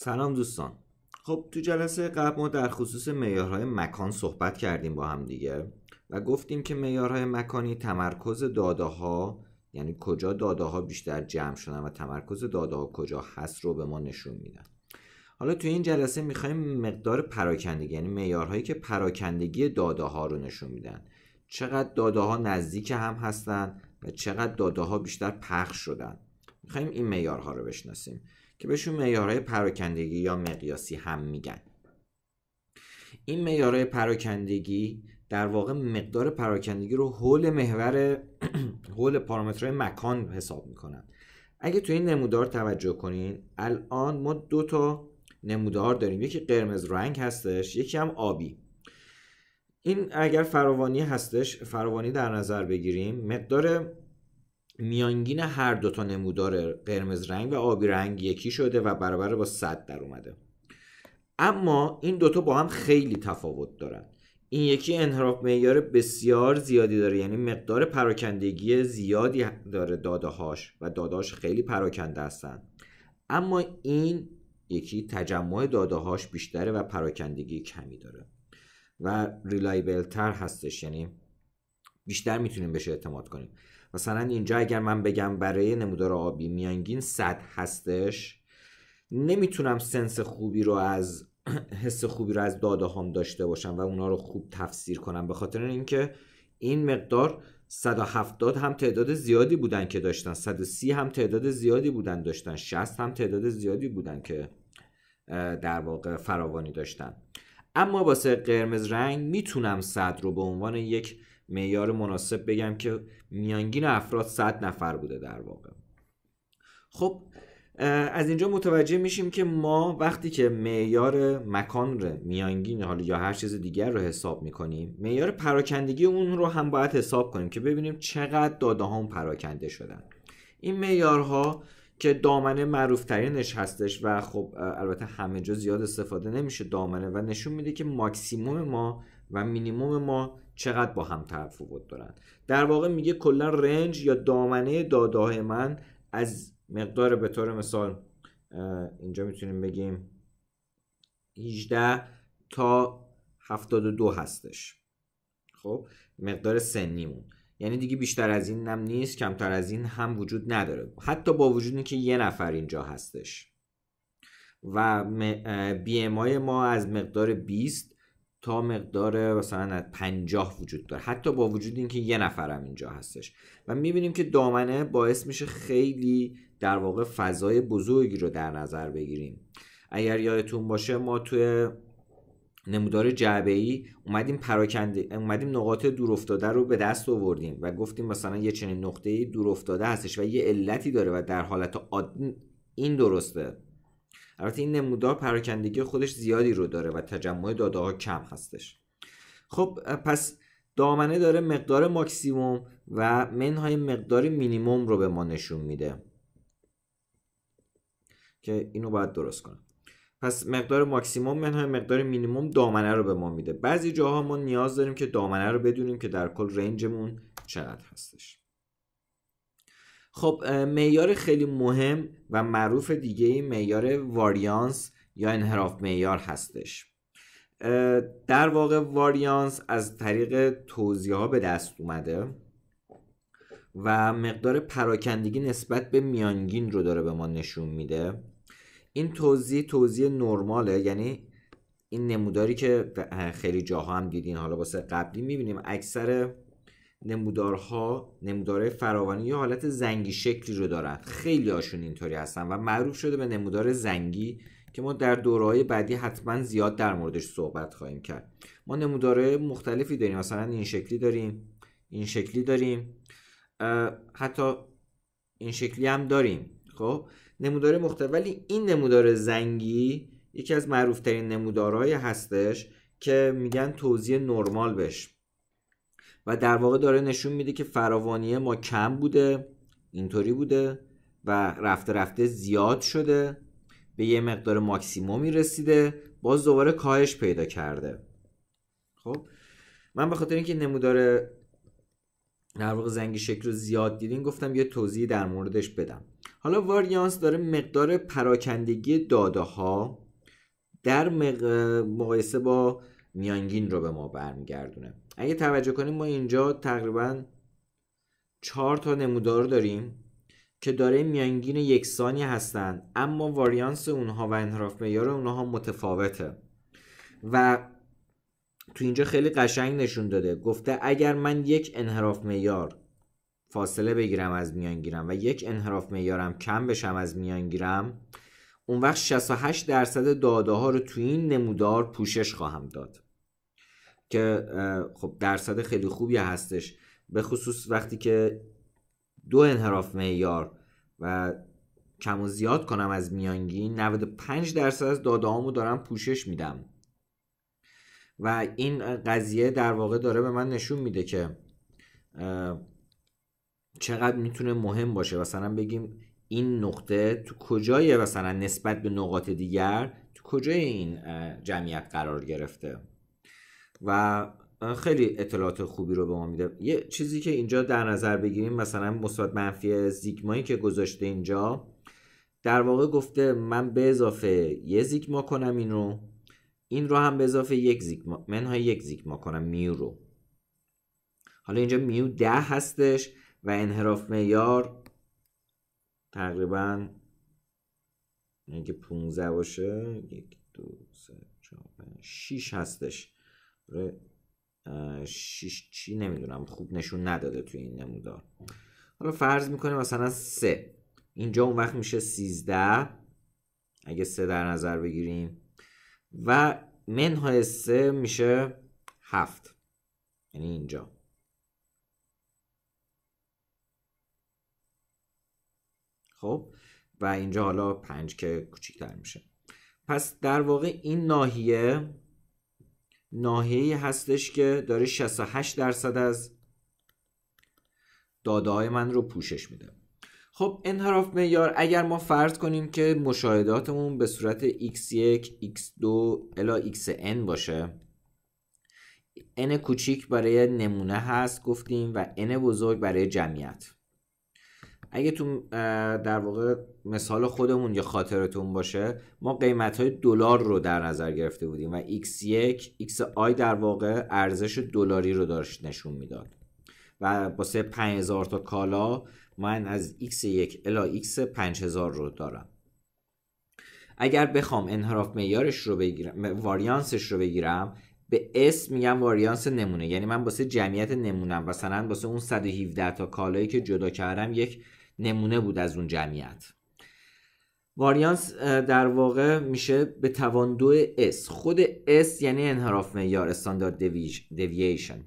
سلام دوستان خب تو جلسه قبل ما در خصوص معیارهای مکان صحبت کردیم با هم دیگه و گفتیم که معیارهای مکانی تمرکز داده ها یعنی کجا داده ها بیشتر جمع شدن و تمرکز داده ها کجا هست رو به ما نشون میدن حالا تو این جلسه میخوایم مقدار پراکندگی یعنی معیارهایی که پراکندگی داده ها رو نشون میدن چقدر داده ها نزدیک هم هستن و چقدر داده ها بیشتر پخش شدن میخوایم این معیارها رو بشناسیم که بهشون معیارهای پراکندگی یا مقیاسی هم میگن این معیارهای پراکندگی در واقع مقدار پراکندگی رو حول محور حول پارامترهای مکان حساب میکنن اگه تو این نمودار توجه کنین الان ما دو تا نمودار داریم یکی قرمز رنگ هستش یکی هم آبی این اگر فراوانی هستش فراوانی در نظر بگیریم مقدار میانگین هر دو تا نمودار قرمز رنگ و آبی رنگ یکی شده و برابر با 100 در اومده اما این دوتا با هم خیلی تفاوت دارن این یکی انحراف معیار بسیار زیادی داره یعنی مقدار پراکندگی زیادی داره داده هاش و داداش خیلی پراکنده هستن اما این یکی تجمع داده بیشتره و پراکندگی کمی داره و ریلایبل تر هستش یعنی بیشتر میتونیم بهش اعتماد کنیم مثلا اینجا اگر من بگم برای نمودار آبی میانگین 100 هستش نمیتونم سنس خوبی رو از حس خوبی رو از داده هم داشته باشم و اونا رو خوب تفسیر کنم به خاطر اینکه این مقدار 170 هم تعداد زیادی بودن که داشتن 130 هم تعداد زیادی بودن داشتن 60 هم تعداد زیادی بودن که در واقع فراوانی داشتن اما واسه قرمز رنگ میتونم صد رو به عنوان یک معیار مناسب بگم که میانگین افراد 100 نفر بوده در واقع خب از اینجا متوجه میشیم که ما وقتی که معیار مکان رو میانگین حالا یا هر چیز دیگر رو حساب میکنیم معیار پراکندگی اون رو هم باید حساب کنیم که ببینیم چقدر داده هم پراکنده شدن این معیارها که دامنه معروف ترینش هستش و خب البته همه جا زیاد استفاده نمیشه دامنه و نشون میده که ماکسیموم ما و مینیموم ما چقدر با هم تفاوت دارن در واقع میگه کلا رنج یا دامنه داده من از مقدار به طور مثال اینجا میتونیم بگیم 18 تا 72 هستش خب مقدار سنیمون یعنی دیگه بیشتر از این هم نیست کمتر از این هم وجود نداره حتی با وجود که یه نفر اینجا هستش و بی ام آی ما از مقدار 20 تا مقدار مثلا 50 وجود داره حتی با وجود اینکه یه نفرم اینجا هستش و میبینیم که دامنه باعث میشه خیلی در واقع فضای بزرگی رو در نظر بگیریم اگر یادتون باشه ما توی نمودار جعبه ای اومدیم پراکنده اومدیم نقاط دور افتاده رو به دست آوردیم و گفتیم مثلا یه چنین نقطه دور افتاده هستش و یه علتی داره و در حالت عادی این درسته البته این نمودار پراکندگی خودش زیادی رو داره و تجمع داده ها کم هستش خب پس دامنه داره مقدار ماکسیموم و منهای مقدار مینیموم رو به ما نشون میده که اینو باید درست کنم پس مقدار ماکسیموم منهای مقدار مینیموم دامنه رو به ما میده بعضی جاها ما نیاز داریم که دامنه رو بدونیم که در کل رنجمون چقدر هستش خب معیار خیلی مهم و معروف دیگه معیار واریانس یا انحراف معیار هستش در واقع واریانس از طریق توضیح ها به دست اومده و مقدار پراکندگی نسبت به میانگین رو داره به ما نشون میده این توضیح توضیح نرماله یعنی این نموداری که خیلی جاها هم دیدین حالا واسه قبلی میبینیم اکثر نمودارها نمودارهای فراوانی یا حالت زنگی شکلی رو دارن خیلی هاشون اینطوری هستن و معروف شده به نمودار زنگی که ما در دورهای بعدی حتما زیاد در موردش صحبت خواهیم کرد ما نمودارهای مختلفی داریم مثلا این شکلی داریم این شکلی داریم حتی این شکلی هم داریم خب نمودار مختلف ولی این نمودار زنگی یکی از معروفترین نمودارهای هستش که میگن توضیح نرمال بشه و در واقع داره نشون میده که فراوانی ما کم بوده اینطوری بوده و رفته رفته زیاد شده به یه مقدار ماکسیمومی رسیده باز دوباره کاهش پیدا کرده خب من به خاطر اینکه نمودار در واقع زنگ شکل رو زیاد دیدین گفتم یه توضیح در موردش بدم حالا واریانس داره مقدار پراکندگی داده ها در مقایسه با میانگین رو به ما برمیگردونه اگه توجه کنیم ما اینجا تقریبا چهار تا نمودار داریم که داره میانگین یکسانی هستن اما واریانس اونها و انحراف معیار اونها متفاوته و تو اینجا خیلی قشنگ نشون داده گفته اگر من یک انحراف معیار فاصله بگیرم از میانگیرم و یک انحراف معیارم کم بشم از میانگیرم اون وقت 68 درصد داده ها رو تو این نمودار پوشش خواهم داد که خب درصد خیلی خوبی هستش به خصوص وقتی که دو انحراف معیار و کم و زیاد کنم از میانگین 95 درصد از داده دارم پوشش میدم و این قضیه در واقع داره به من نشون میده که چقدر میتونه مهم باشه مثلا بگیم این نقطه تو کجای مثلا نسبت به نقاط دیگر تو کجای این جمعیت قرار گرفته و خیلی اطلاعات خوبی رو به ما میده یه چیزی که اینجا در نظر بگیریم مثلا مثبت منفی زیگمایی که گذاشته اینجا در واقع گفته من به اضافه یه زیگما کنم این رو این رو هم به اضافه یک زیگما منهای یک زیگما کنم میو رو حالا اینجا میو ده هستش و انحراف میار تقریبا اگه 15 باشه یک دو سه چهار 6 هستش آره، شیش چی نمیدونم خوب نشون نداده توی این نمودار حالا فرض میکنیم مثلا سه اینجا اون وقت میشه سیزده اگه سه در نظر بگیریم و منهای سه میشه هفت یعنی اینجا خب و اینجا حالا پنج که کوچیکتر میشه پس در واقع این ناحیه ناحیه هستش که داره 68 درصد از داده های من رو پوشش میده خب انحراف معیار اگر ما فرض کنیم که مشاهداتمون به صورت x1 x2 الا xn باشه n کوچیک برای نمونه هست گفتیم و n بزرگ برای جمعیت اگه تو در واقع مثال خودمون یا خاطرتون باشه ما قیمت های دلار رو در نظر گرفته بودیم و x1 xi در واقع ارزش دلاری رو داشت نشون میداد و واسه 5000 تا کالا من از x1 الی x 5000 رو دارم اگر بخوام انحراف معیارش رو بگیرم واریانسش رو بگیرم به اس میگم واریانس نمونه یعنی من واسه جمعیت نمونم مثلا واسه اون 117 تا کالایی که جدا کردم یک نمونه بود از اون جمعیت واریانس در واقع میشه به توان دو S خود S یعنی انحراف معیار استاندارد دیویشن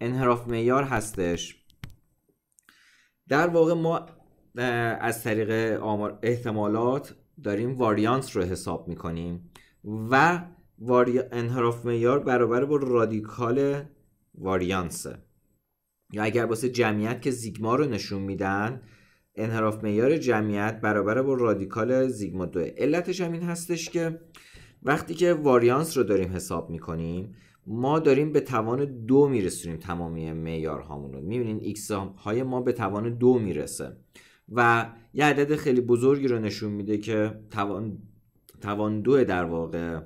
انحراف معیار هستش در واقع ما از طریق احتمالات داریم واریانس رو حساب میکنیم و واری... انحراف معیار برابر با رادیکال واریانسه یا اگر واسه جمعیت که زیگما رو نشون میدن انحراف معیار جمعیت برابر با رادیکال زیگما دو علتش هم این هستش که وقتی که واریانس رو داریم حساب میکنیم ما داریم به توان دو میرسونیم تمامی میار هامون رو میبینین ایکس های ما به توان دو میرسه و یه عدد خیلی بزرگی رو نشون میده که توان, توان دو در واقع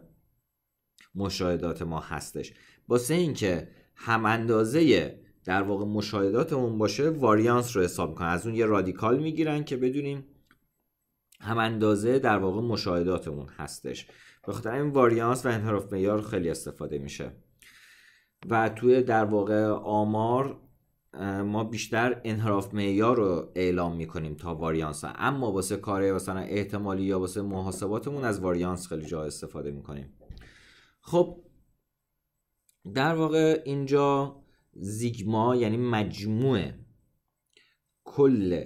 مشاهدات ما هستش باسه اینکه هم اندازه در واقع مشاهداتمون باشه واریانس رو حساب کن از اون یه رادیکال میگیرن که بدونیم هم اندازه در واقع مشاهداتمون هستش بخاطر این واریانس و انحراف معیار خیلی استفاده میشه و توی در واقع آمار ما بیشتر انحراف معیار رو اعلام میکنیم تا واریانس ها. اما واسه کار مثلا احتمالی یا واسه محاسباتمون از واریانس خیلی جا استفاده میکنیم خب در واقع اینجا زیگما یعنی مجموع کل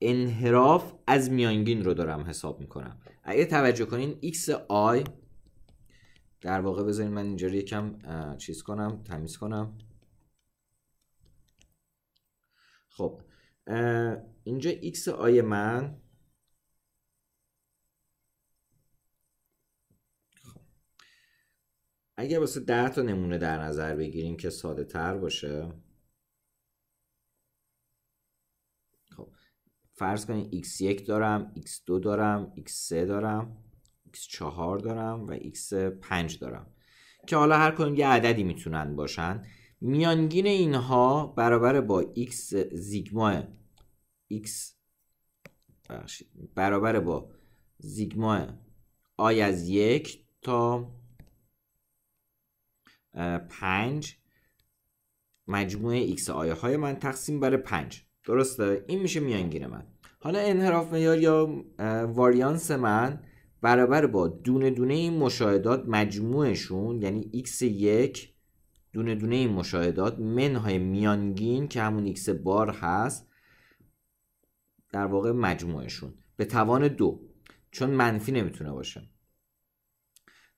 انحراف از میانگین رو دارم حساب میکنم اگه توجه کنین x آی در واقع بذارین من اینجا رو یکم چیز کنم تمیز کنم خب اینجا x آی من اگه واسه ده تا نمونه در نظر بگیریم که ساده تر باشه خب فرض کنید x1 دارم x2 دارم x3 دارم x4 دارم و x5 دارم که حالا هر کدوم یه عددی میتونن باشن میانگین اینها برابر با x زیگما x برابر با زیگما i از یک تا 5 مجموع x آیه های من تقسیم بر 5 درسته این میشه میانگین من حالا انحراف معیار یا واریانس من برابر با دونه دونه این مشاهدات مجموعشون یعنی x1 دونه دونه این مشاهدات منهای میانگین که همون x بار هست در واقع مجموعشون به توان دو چون منفی نمیتونه باشه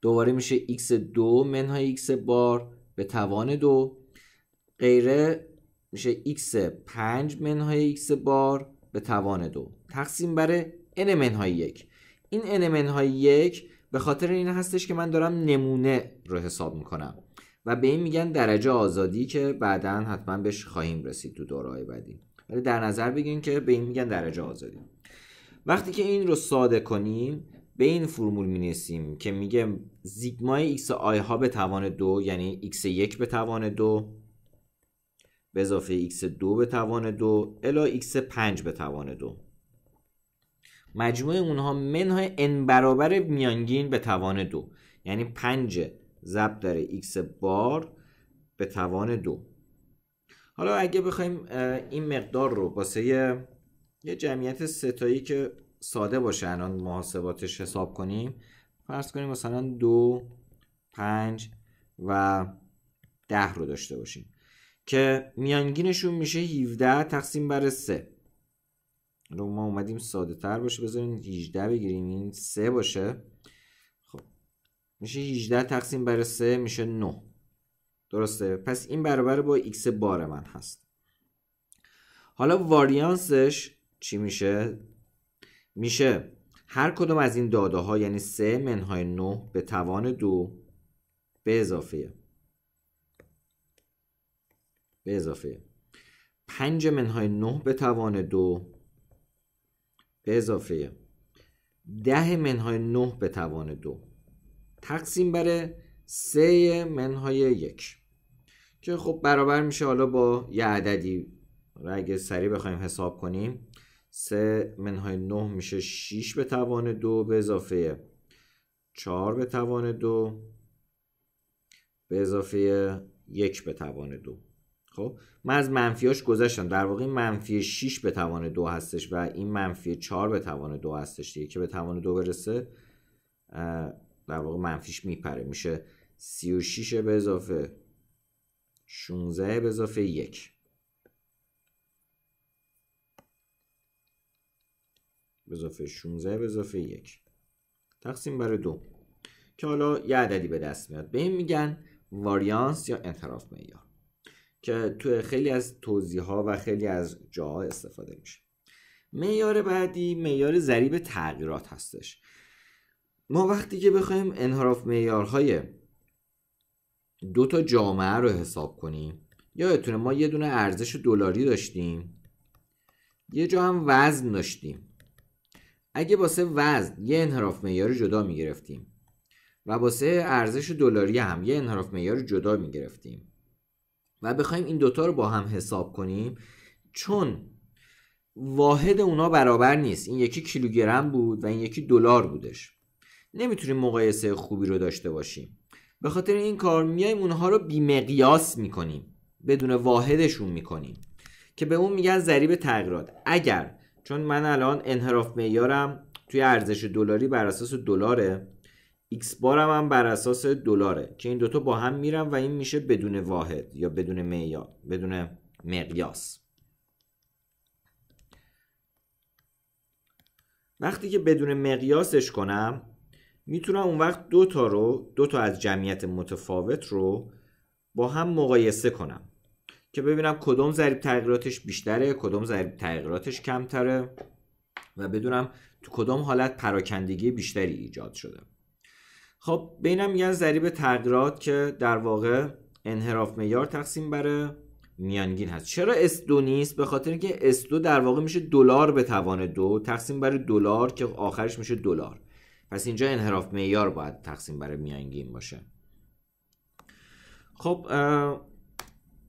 دوباره میشه x دو منهای x بار به توان دو غیره میشه x 5 منهای x بار به توان دو تقسیم بر n منهای یک این n منهای یک به خاطر این هستش که من دارم نمونه رو حساب میکنم و به این میگن درجه آزادی که بعدا حتما بهش خواهیم رسید تو دورهای بعدی ولی در نظر بگیرین که به این میگن درجه آزادی وقتی که این رو ساده کنیم به این فرمول می نسیم که میگه زیگمای ایکس آی ها به توان دو یعنی ایکس یک به توان دو به اضافه ایکس دو به توان دو الا ایکس پنج به توان دو مجموع اونها منهای ان برابر میانگین به توان دو یعنی پنج ضرب داره ایکس بار به توان دو حالا اگه بخوایم این مقدار رو واسه یه جمعیت ستایی که ساده باشه الان محاسباتش حساب کنیم فرض کنیم مثلا دو پنج و ده رو داشته باشیم که میانگینشون میشه 17 تقسیم بر 3 رو ما اومدیم ساده تر باشه بذارین 18 بگیریم این 3 باشه خب میشه 18 تقسیم بر 3 میشه 9 درسته پس این برابر با x بار من هست حالا واریانسش چی میشه میشه هر کدوم از این داده ها یعنی 3 منهای 9 به توان 2 به اضافه به اضافه 5 منهای 9 به توان 2 به اضافه 10 منهای 9 به توان 2 تقسیم بر 3 منهای 1 که خب برابر میشه حالا با یه عددی را اگه سریع بخوایم حساب کنیم 3 منهای 9 میشه 6 به توان 2 به اضافه 4 به توان 2 به اضافه 1 به توان 2 خب من از منفیاش گذشتم در واقع منفی 6 به توان 2 هستش و این منفی 4 به توان 2 هستش دیگه که به توان 2 برسه در واقع منفیش میپره میشه 36 به اضافه 16 به اضافه 1 به 16 به اضافه 1 تقسیم بر دو که حالا یه عددی به دست میاد به این میگن واریانس یا انحراف معیار که تو خیلی از توضیح ها و خیلی از جاها استفاده میشه معیار بعدی معیار ضریب تغییرات هستش ما وقتی که بخوایم انحراف معیارهای دو تا جامعه رو حساب کنیم یادتونه ما یه دونه ارزش دلاری داشتیم یه جا هم وزن داشتیم اگه واسه وزن یه انحراف معیار جدا میگرفتیم و باسه ارزش دلاری هم یه انحراف معیار جدا میگرفتیم و بخوایم این دوتا رو با هم حساب کنیم چون واحد اونا برابر نیست این یکی کیلوگرم بود و این یکی دلار بودش نمیتونیم مقایسه خوبی رو داشته باشیم به خاطر این کار میایم اونها رو بیمقیاس میکنیم بدون واحدشون میکنیم که به اون میگن ضریب تغییرات اگر چون من الان انحراف معیارم توی ارزش دلاری بر اساس دلاره x بارم هم بر اساس دلاره که این دوتا با هم میرم و این میشه بدون واحد یا بدون معیار بدون مقیاس وقتی که بدون مقیاسش کنم میتونم اون وقت دو تا رو دو تا از جمعیت متفاوت رو با هم مقایسه کنم که ببینم کدوم ضریب تغییراتش بیشتره کدوم ضریب تغییراتش کمتره و بدونم تو کدوم حالت پراکندگی بیشتری ایجاد شده خب بینم میگن ضریب تغییرات که در واقع انحراف میار تقسیم بره میانگین هست چرا اس 2 نیست به خاطر اینکه اس 2 در واقع میشه دلار به توان دو تقسیم بر دلار که آخرش میشه دلار پس اینجا انحراف معیار باید تقسیم بر میانگین باشه خب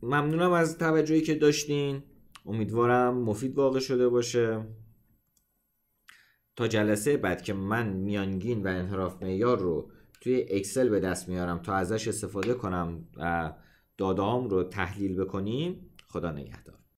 ممنونم از توجهی که داشتین امیدوارم مفید واقع شده باشه تا جلسه بعد که من میانگین و انحراف معیار رو توی اکسل به دست میارم تا ازش استفاده کنم و دادام رو تحلیل بکنیم خدا نگهدار